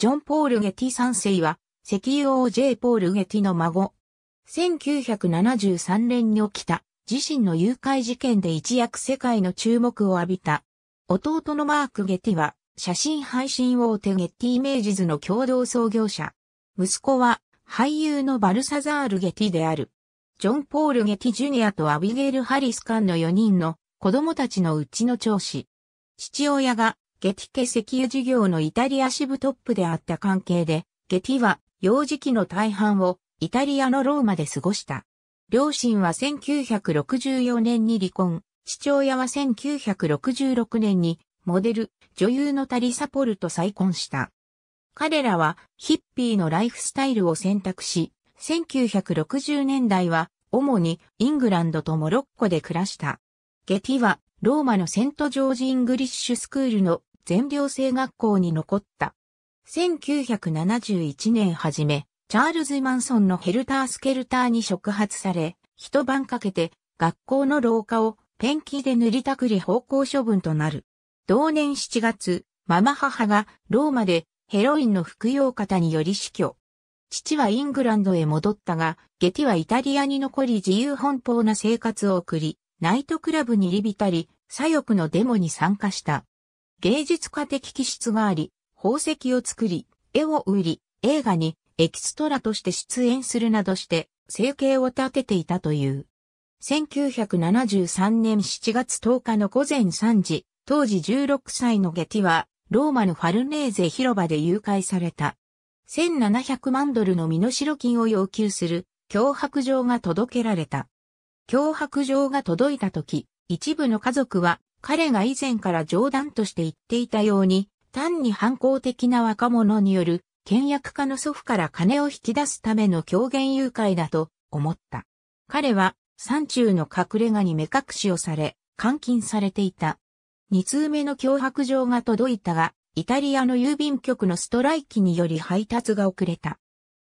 ジョン・ポール・ゲティ3世は、石油王 J. ポール・ゲティの孫。1973年に起きた自身の誘拐事件で一躍世界の注目を浴びた。弟のマーク・ゲティは、写真配信大手ゲティ・イメージズの共同創業者。息子は、俳優のバルサザール・ゲティである。ジョン・ポール・ゲティ・ジュニアとアビゲール・ハリス・カンの4人の子供たちのうちの長子。父親がゲティケ石油事業のイタリア支部トップであった関係で、ゲティは幼児期の大半をイタリアのローマで過ごした。両親は1964年に離婚、父親は1966年にモデル、女優のタリサポルと再婚した。彼らはヒッピーのライフスタイルを選択し、1960年代は主にイングランドとモロッコで暮らした。ゲティはローマのセントジョージ・イングリッシュスクールの全寮制学校に残った。1971年初め、チャールズ・マンソンのヘルター・スケルターに触発され、一晩かけて学校の廊下をペンキで塗りたくり方向処分となる。同年7月、ママ母がローマでヘロインの服用方により死去。父はイングランドへ戻ったが、ゲティはイタリアに残り自由奔放な生活を送り、ナイトクラブに入り浸り、左翼のデモに参加した。芸術家的気質があり、宝石を作り、絵を売り、映画にエキストラとして出演するなどして、生計を立てていたという。1973年7月10日の午前3時、当時16歳のゲティは、ローマのファルネーゼ広場で誘拐された。1700万ドルの身代金を要求する脅迫状が届けられた。脅迫状が届いた時、一部の家族は彼が以前から冗談として言っていたように、単に反抗的な若者による、倹約家の祖父から金を引き出すための狂言誘拐だと思った。彼は、山中の隠れ家に目隠しをされ、監禁されていた。二通目の脅迫状が届いたが、イタリアの郵便局のストライキにより配達が遅れた。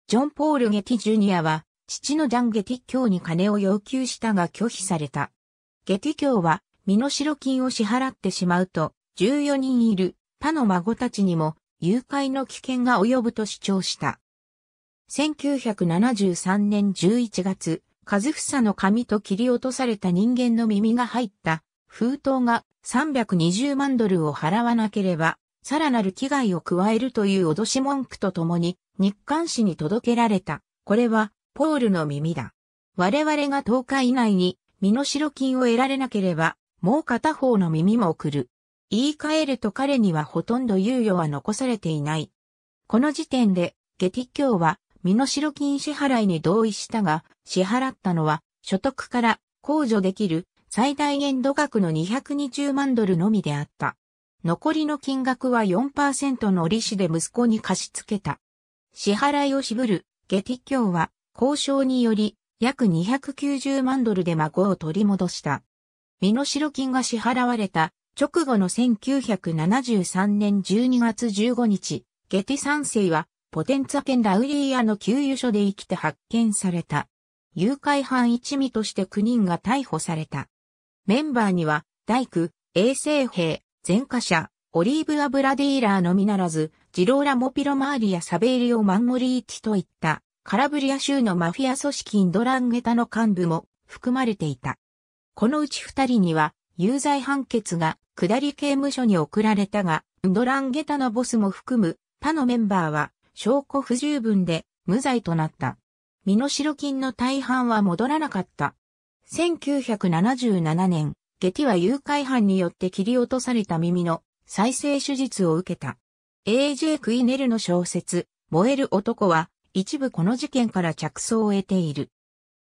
ジョン・ポール・ゲティ・ジュニアは、父のジャン・ゲティ教に金を要求したが拒否された。ゲティ教は、身の代金を支払ってしまうと、14人いる他の孫たちにも誘拐の危険が及ぶと主張した。1973年11月、フサの髪と切り落とされた人間の耳が入った封筒が320万ドルを払わなければ、さらなる危害を加えるという脅し文句とともに、日刊紙に届けられた。これは、ポールの耳だ。我々が10日以内に身の代金を得られなければ、もう片方の耳も送る。言い換えると彼にはほとんど猶予は残されていない。この時点で、ゲティ教は、身代金支払いに同意したが、支払ったのは、所得から控除できる最大限度額の220万ドルのみであった。残りの金額は4%の利子で息子に貸し付けた。支払いを渋る、ゲティ教は、交渉により、約290万ドルで孫を取り戻した。身代金が支払われた直後の1973年12月15日、ゲティ三世はポテンツァ県ラウリーアの給油所で生きて発見された。誘拐犯一味として9人が逮捕された。メンバーには大工、衛生兵、前科者、オリーブア・ブラディーラーのみならず、ジローラ・モピロマーリア・サベーリオ・マンモリーティといった、カラブリア州のマフィア組織インドランゲタの幹部も含まれていた。このうち二人には有罪判決が下り刑務所に送られたが、ドランゲタのボスも含む他のメンバーは証拠不十分で無罪となった。身代金の大半は戻らなかった。1977年、ゲティは誘拐犯によって切り落とされた耳の再生手術を受けた。A.J. クイネルの小説、燃える男は一部この事件から着想を得ている。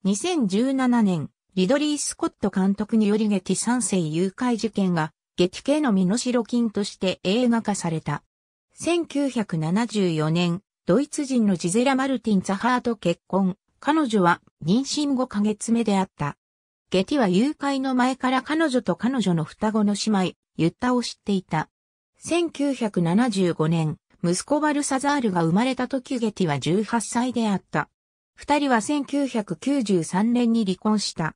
2017年、リドリー・スコット監督によりゲティ三世誘拐事件が、ゲティ系の身代金として映画化された。1974年、ドイツ人のジゼラ・マルティン・ザハーと結婚。彼女は妊娠5ヶ月目であった。ゲティは誘拐の前から彼女と彼女の双子の姉妹、ユッタを知っていた。1975年、息子バルサザールが生まれた時ゲティは18歳であった。二人は1993年に離婚した。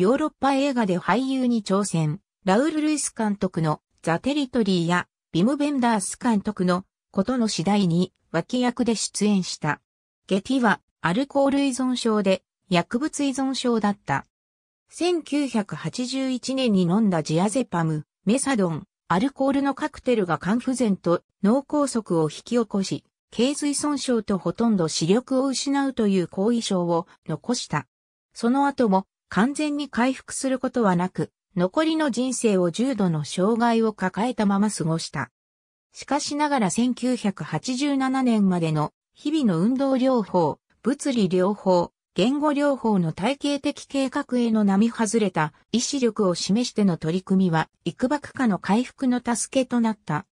ヨーロッパ映画で俳優に挑戦、ラウル・ルイス監督のザ・テリトリーやビム・ベンダース監督のことの次第に脇役で出演した。ゲティはアルコール依存症で薬物依存症だった。1981年に飲んだジアゼパム、メサドン、アルコールのカクテルが肝不全と脳梗塞を引き起こし、頸髄損傷とほとんど視力を失うという後遺症を残した。その後も完全に回復することはなく、残りの人生を重度の障害を抱えたまま過ごした。しかしながら1987年までの日々の運動療法、物理療法、言語療法の体系的計画への並外れた意志力を示しての取り組みは、幾ばくかの回復の助けとなった。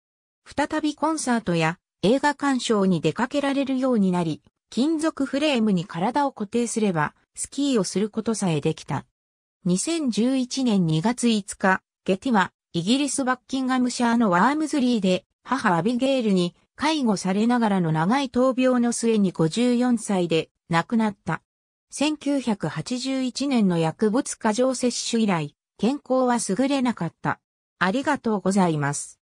再びコンサートや映画鑑賞に出かけられるようになり、金属フレームに体を固定すれば、スキーをすることさえできた。2011年2月5日、ゲティは、イギリスバッキンガムシャーのワームズリーで、母アビゲールに介護されながらの長い闘病の末に54歳で亡くなった。1981年の薬物過剰摂取以来、健康は優れなかった。ありがとうございます。